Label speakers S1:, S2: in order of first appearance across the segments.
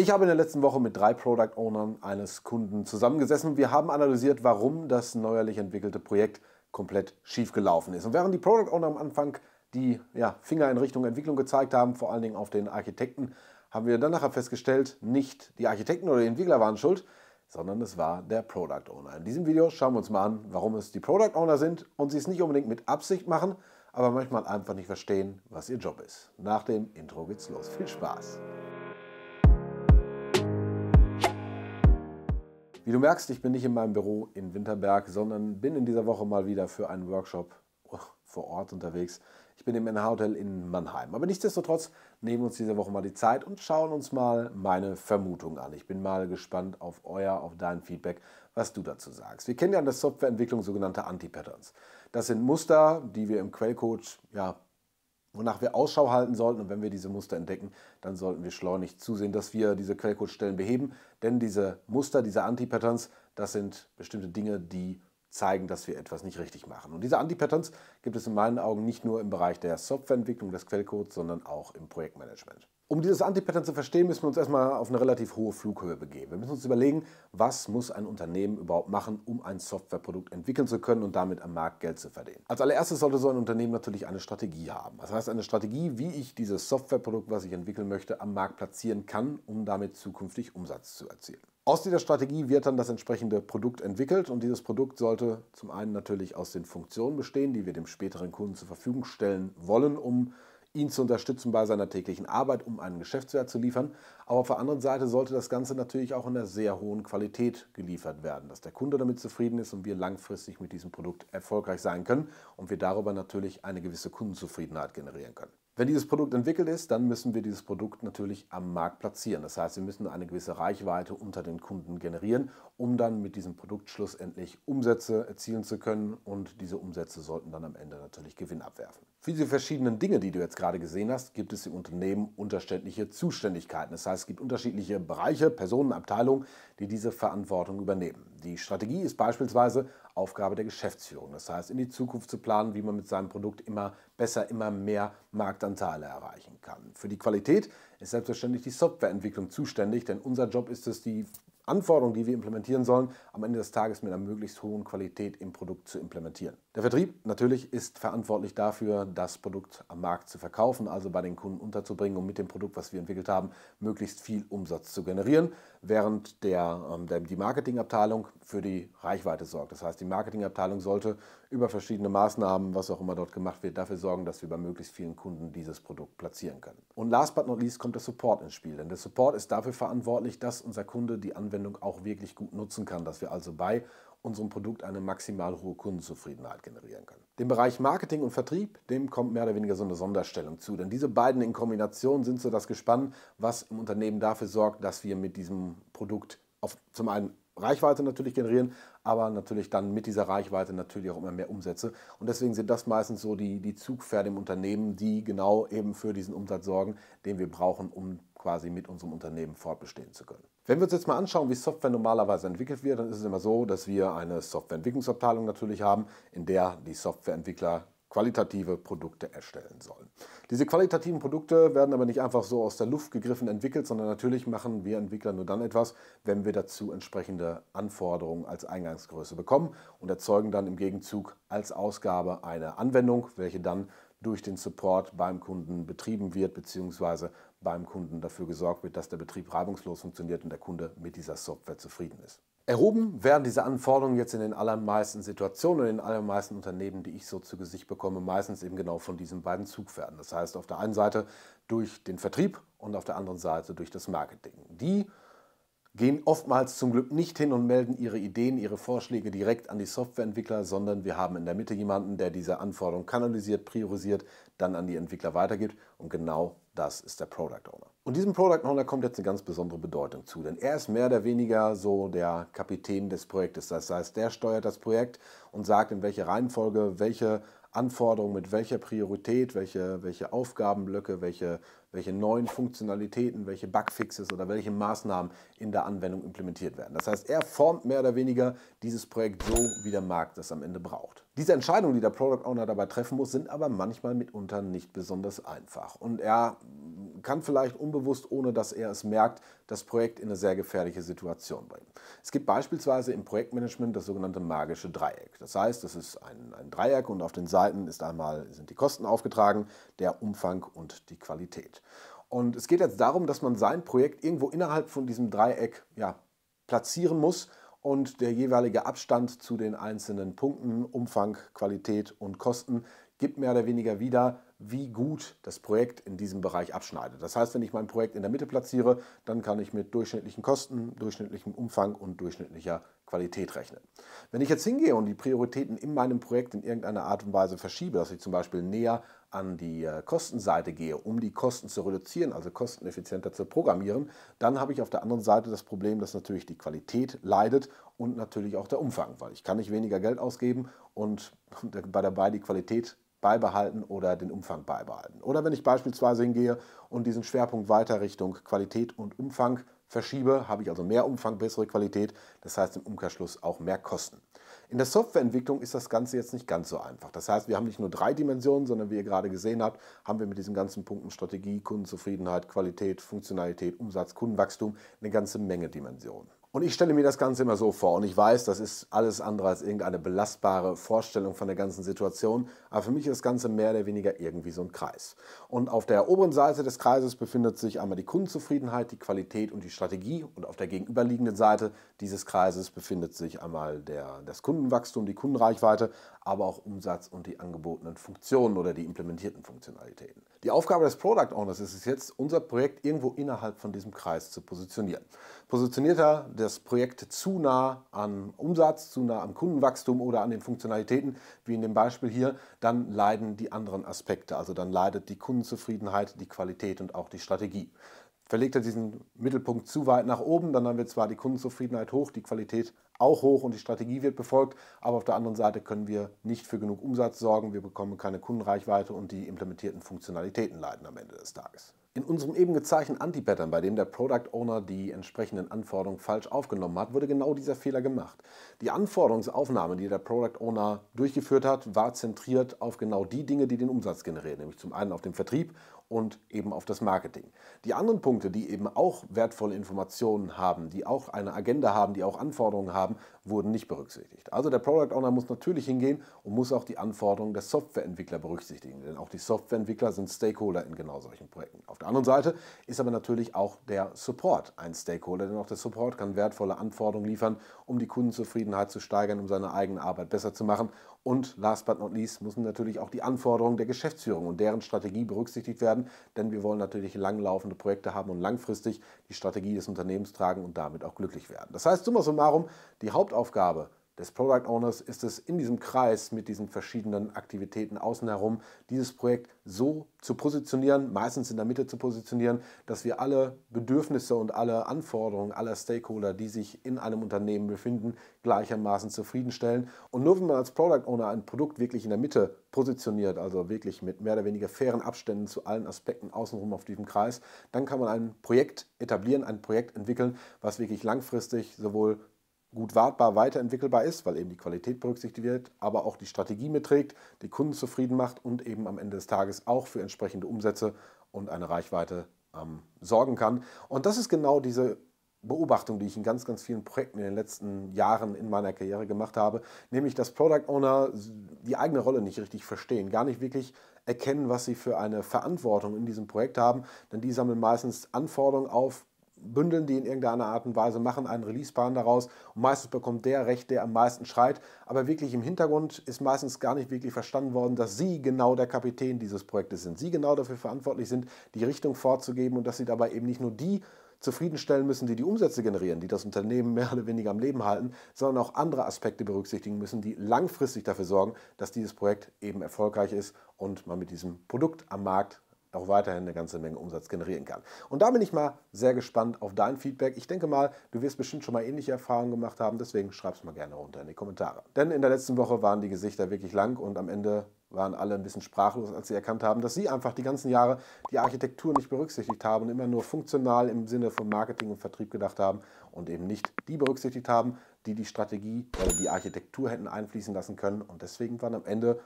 S1: Ich habe in der letzten Woche mit drei Product Ownern eines Kunden zusammengesessen und wir haben analysiert, warum das neuerlich entwickelte Projekt komplett schiefgelaufen ist. Und während die Product Owner am Anfang die ja, Finger in Richtung Entwicklung gezeigt haben, vor allen Dingen auf den Architekten, haben wir dann nachher festgestellt, nicht die Architekten oder die Entwickler waren schuld, sondern es war der Product Owner. In diesem Video schauen wir uns mal an, warum es die Product Owner sind und sie es nicht unbedingt mit Absicht machen, aber manchmal einfach nicht verstehen, was ihr Job ist. Nach dem Intro geht's los. Viel Spaß! Wie du merkst, ich bin nicht in meinem Büro in Winterberg, sondern bin in dieser Woche mal wieder für einen Workshop vor Ort unterwegs. Ich bin im NH Hotel in Mannheim. Aber nichtsdestotrotz nehmen wir uns diese Woche mal die Zeit und schauen uns mal meine Vermutung an. Ich bin mal gespannt auf euer, auf dein Feedback, was du dazu sagst. Wir kennen ja in der Softwareentwicklung sogenannte Anti-Patterns. Das sind Muster, die wir im Quellcode ja, wonach wir Ausschau halten sollten. Und wenn wir diese Muster entdecken, dann sollten wir schleunig zusehen, dass wir diese Quellcode-Stellen beheben. Denn diese Muster, diese Anti-Patterns, das sind bestimmte Dinge, die zeigen, dass wir etwas nicht richtig machen. Und diese Anti-Patterns gibt es in meinen Augen nicht nur im Bereich der Softwareentwicklung des Quellcodes, sondern auch im Projektmanagement. Um dieses Antipattern zu verstehen, müssen wir uns erstmal auf eine relativ hohe Flughöhe begeben. Wir müssen uns überlegen, was muss ein Unternehmen überhaupt machen, um ein Softwareprodukt entwickeln zu können und damit am Markt Geld zu verdienen. Als allererstes sollte so ein Unternehmen natürlich eine Strategie haben. Das heißt, eine Strategie, wie ich dieses Softwareprodukt, was ich entwickeln möchte, am Markt platzieren kann, um damit zukünftig Umsatz zu erzielen. Aus dieser Strategie wird dann das entsprechende Produkt entwickelt und dieses Produkt sollte zum einen natürlich aus den Funktionen bestehen, die wir dem späteren Kunden zur Verfügung stellen wollen, um ihn zu unterstützen bei seiner täglichen Arbeit, um einen Geschäftswert zu liefern. Aber auf der anderen Seite sollte das Ganze natürlich auch in einer sehr hohen Qualität geliefert werden, dass der Kunde damit zufrieden ist und wir langfristig mit diesem Produkt erfolgreich sein können und wir darüber natürlich eine gewisse Kundenzufriedenheit generieren können. Wenn dieses Produkt entwickelt ist, dann müssen wir dieses Produkt natürlich am Markt platzieren. Das heißt, wir müssen eine gewisse Reichweite unter den Kunden generieren, um dann mit diesem Produkt schlussendlich Umsätze erzielen zu können. Und diese Umsätze sollten dann am Ende natürlich Gewinn abwerfen. Für diese verschiedenen Dinge, die du jetzt gerade gesehen hast, gibt es im Unternehmen unterschiedliche Zuständigkeiten. Das heißt, es gibt unterschiedliche Bereiche, Personen, Abteilungen, die diese Verantwortung übernehmen. Die Strategie ist beispielsweise Aufgabe der Geschäftsführung, das heißt in die Zukunft zu planen, wie man mit seinem Produkt immer besser, immer mehr Marktanteile erreichen kann. Für die Qualität ist selbstverständlich die Softwareentwicklung zuständig, denn unser Job ist es, die Anforderungen, die wir implementieren sollen, am Ende des Tages mit einer möglichst hohen Qualität im Produkt zu implementieren. Der Vertrieb natürlich ist verantwortlich dafür, das Produkt am Markt zu verkaufen, also bei den Kunden unterzubringen, um mit dem Produkt, was wir entwickelt haben, möglichst viel Umsatz zu generieren, während der, ähm, der die Marketingabteilung für die Reichweite sorgt. Das heißt, die Marketingabteilung sollte über verschiedene Maßnahmen, was auch immer dort gemacht wird, dafür sorgen, dass wir bei möglichst vielen Kunden dieses Produkt platzieren können. Und last but not least kommt der Support ins Spiel, denn der Support ist dafür verantwortlich, dass unser Kunde die Anwendung Aufwendung auch wirklich gut nutzen kann, dass wir also bei unserem Produkt eine maximal hohe Kundenzufriedenheit generieren können. Dem Bereich Marketing und Vertrieb, dem kommt mehr oder weniger so eine Sonderstellung zu, denn diese beiden in Kombination sind so das Gespann, was im Unternehmen dafür sorgt, dass wir mit diesem Produkt auf zum einen Reichweite natürlich generieren, aber natürlich dann mit dieser Reichweite natürlich auch immer mehr Umsätze. Und deswegen sind das meistens so die, die Zugpferde im Unternehmen, die genau eben für diesen Umsatz sorgen, den wir brauchen, um quasi mit unserem Unternehmen fortbestehen zu können. Wenn wir uns jetzt mal anschauen, wie Software normalerweise entwickelt wird, dann ist es immer so, dass wir eine Softwareentwicklungsabteilung natürlich haben, in der die Softwareentwickler qualitative Produkte erstellen sollen. Diese qualitativen Produkte werden aber nicht einfach so aus der Luft gegriffen entwickelt, sondern natürlich machen wir Entwickler nur dann etwas, wenn wir dazu entsprechende Anforderungen als Eingangsgröße bekommen und erzeugen dann im Gegenzug als Ausgabe eine Anwendung, welche dann durch den Support beim Kunden betrieben wird, beziehungsweise beim Kunden dafür gesorgt wird, dass der Betrieb reibungslos funktioniert und der Kunde mit dieser Software zufrieden ist. Erhoben werden diese Anforderungen jetzt in den allermeisten Situationen und in den allermeisten Unternehmen, die ich so zu Gesicht bekomme, meistens eben genau von diesen beiden Zugpferden. Das heißt, auf der einen Seite durch den Vertrieb und auf der anderen Seite durch das Marketing. Die gehen oftmals zum Glück nicht hin und melden ihre Ideen, ihre Vorschläge direkt an die Softwareentwickler, sondern wir haben in der Mitte jemanden, der diese Anforderungen kanalisiert, priorisiert, dann an die Entwickler weitergibt. Und genau das ist der Product Owner. Und diesem Product Owner kommt jetzt eine ganz besondere Bedeutung zu, denn er ist mehr oder weniger so der Kapitän des Projektes. Das heißt, der steuert das Projekt und sagt, in welcher Reihenfolge, welche Anforderungen, mit welcher Priorität, welche, welche Aufgabenblöcke, welche, welche neuen Funktionalitäten, welche Bugfixes oder welche Maßnahmen in der Anwendung implementiert werden. Das heißt, er formt mehr oder weniger dieses Projekt so, wie der Markt es am Ende braucht. Diese Entscheidungen, die der Product Owner dabei treffen muss, sind aber manchmal mitunter nicht besonders einfach. Und er kann vielleicht unbewusst, ohne dass er es merkt, das Projekt in eine sehr gefährliche Situation bringen. Es gibt beispielsweise im Projektmanagement das sogenannte magische Dreieck. Das heißt, es ist ein, ein Dreieck und auf den Seiten ist einmal, sind die Kosten aufgetragen, der Umfang und die Qualität. Und es geht jetzt darum, dass man sein Projekt irgendwo innerhalb von diesem Dreieck ja, platzieren muss und der jeweilige Abstand zu den einzelnen Punkten, Umfang, Qualität und Kosten gibt mehr oder weniger wieder, wie gut das Projekt in diesem Bereich abschneidet. Das heißt, wenn ich mein Projekt in der Mitte platziere, dann kann ich mit durchschnittlichen Kosten, durchschnittlichem Umfang und durchschnittlicher Qualität rechnen. Wenn ich jetzt hingehe und die Prioritäten in meinem Projekt in irgendeiner Art und Weise verschiebe, dass ich zum Beispiel näher an die äh, Kostenseite gehe, um die Kosten zu reduzieren, also kosteneffizienter zu programmieren, dann habe ich auf der anderen Seite das Problem, dass natürlich die Qualität leidet und natürlich auch der Umfang, weil ich kann nicht weniger Geld ausgeben und dabei die Qualität beibehalten oder den Umfang beibehalten. Oder wenn ich beispielsweise hingehe und diesen Schwerpunkt weiter Richtung Qualität und Umfang verschiebe, habe ich also mehr Umfang, bessere Qualität, das heißt im Umkehrschluss auch mehr Kosten. In der Softwareentwicklung ist das Ganze jetzt nicht ganz so einfach. Das heißt, wir haben nicht nur drei Dimensionen, sondern wie ihr gerade gesehen habt, haben wir mit diesen ganzen Punkten Strategie, Kundenzufriedenheit, Qualität, Funktionalität, Umsatz, Kundenwachstum eine ganze Menge Dimensionen. Und ich stelle mir das Ganze immer so vor und ich weiß, das ist alles andere als irgendeine belastbare Vorstellung von der ganzen Situation, aber für mich ist das Ganze mehr oder weniger irgendwie so ein Kreis. Und auf der oberen Seite des Kreises befindet sich einmal die Kundenzufriedenheit, die Qualität und die Strategie und auf der gegenüberliegenden Seite dieses Kreises befindet sich einmal der, das Kundenwachstum, die Kundenreichweite, aber auch Umsatz und die angebotenen Funktionen oder die implementierten Funktionalitäten. Die Aufgabe des Product Owners ist es jetzt, unser Projekt irgendwo innerhalb von diesem Kreis zu positionieren. Positionierter das Projekt zu nah am Umsatz, zu nah am Kundenwachstum oder an den Funktionalitäten, wie in dem Beispiel hier, dann leiden die anderen Aspekte. Also dann leidet die Kundenzufriedenheit, die Qualität und auch die Strategie. Verlegt er diesen Mittelpunkt zu weit nach oben, dann haben wir zwar die Kundenzufriedenheit hoch, die Qualität auch hoch und die Strategie wird befolgt, aber auf der anderen Seite können wir nicht für genug Umsatz sorgen, wir bekommen keine Kundenreichweite und die implementierten Funktionalitäten leiden am Ende des Tages. In unserem eben gezeichneten Anti-Pattern, bei dem der Product Owner die entsprechenden Anforderungen falsch aufgenommen hat, wurde genau dieser Fehler gemacht. Die Anforderungsaufnahme, die der Product Owner durchgeführt hat, war zentriert auf genau die Dinge, die den Umsatz generieren, nämlich zum einen auf den Vertrieb und eben auf das Marketing. Die anderen Punkte, die eben auch wertvolle Informationen haben, die auch eine Agenda haben, die auch Anforderungen haben, wurden nicht berücksichtigt. Also der Product Owner muss natürlich hingehen und muss auch die Anforderungen der Softwareentwickler berücksichtigen, denn auch die Softwareentwickler sind Stakeholder in genau solchen Projekten. Auf der anderen Seite ist aber natürlich auch der Support ein Stakeholder, denn auch der Support kann wertvolle Anforderungen liefern, um die Kundenzufriedenheit zu steigern, um seine eigene Arbeit besser zu machen. Und last but not least müssen natürlich auch die Anforderungen der Geschäftsführung und deren Strategie berücksichtigt werden werden, denn wir wollen natürlich langlaufende Projekte haben und langfristig die Strategie des Unternehmens tragen und damit auch glücklich werden. Das heißt, summa summarum, die Hauptaufgabe des Product Owners ist es in diesem Kreis mit diesen verschiedenen Aktivitäten außen herum, dieses Projekt so zu positionieren, meistens in der Mitte zu positionieren, dass wir alle Bedürfnisse und alle Anforderungen aller Stakeholder, die sich in einem Unternehmen befinden, gleichermaßen zufriedenstellen. Und nur wenn man als Product Owner ein Produkt wirklich in der Mitte positioniert, also wirklich mit mehr oder weniger fairen Abständen zu allen Aspekten außenrum auf diesem Kreis, dann kann man ein Projekt etablieren, ein Projekt entwickeln, was wirklich langfristig sowohl gut wartbar weiterentwickelbar ist, weil eben die Qualität berücksichtigt wird, aber auch die Strategie mitträgt, die Kunden zufrieden macht und eben am Ende des Tages auch für entsprechende Umsätze und eine Reichweite ähm, sorgen kann. Und das ist genau diese Beobachtung, die ich in ganz, ganz vielen Projekten in den letzten Jahren in meiner Karriere gemacht habe, nämlich dass Product Owner die eigene Rolle nicht richtig verstehen, gar nicht wirklich erkennen, was sie für eine Verantwortung in diesem Projekt haben, denn die sammeln meistens Anforderungen auf, bündeln die in irgendeiner Art und Weise, machen einen Release-Plan daraus und meistens bekommt der Recht, der am meisten schreit. Aber wirklich im Hintergrund ist meistens gar nicht wirklich verstanden worden, dass Sie genau der Kapitän dieses Projektes sind. Sie genau dafür verantwortlich sind, die Richtung vorzugeben und dass Sie dabei eben nicht nur die zufriedenstellen müssen, die die Umsätze generieren, die das Unternehmen mehr oder weniger am Leben halten, sondern auch andere Aspekte berücksichtigen müssen, die langfristig dafür sorgen, dass dieses Projekt eben erfolgreich ist und man mit diesem Produkt am Markt auch weiterhin eine ganze Menge Umsatz generieren kann. Und da bin ich mal sehr gespannt auf dein Feedback. Ich denke mal, du wirst bestimmt schon mal ähnliche Erfahrungen gemacht haben, deswegen schreib es mal gerne runter in die Kommentare. Denn in der letzten Woche waren die Gesichter wirklich lang und am Ende waren alle ein bisschen sprachlos, als sie erkannt haben, dass sie einfach die ganzen Jahre die Architektur nicht berücksichtigt haben und immer nur funktional im Sinne von Marketing und Vertrieb gedacht haben und eben nicht die berücksichtigt haben, die die Strategie oder die Architektur hätten einfließen lassen können. Und deswegen waren am Ende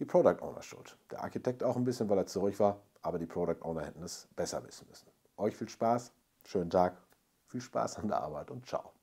S1: die Product Owner schuld. Der Architekt auch ein bisschen, weil er zurück war, aber die Product Owner hätten es besser wissen müssen. Euch viel Spaß, schönen Tag, viel Spaß an der Arbeit und ciao.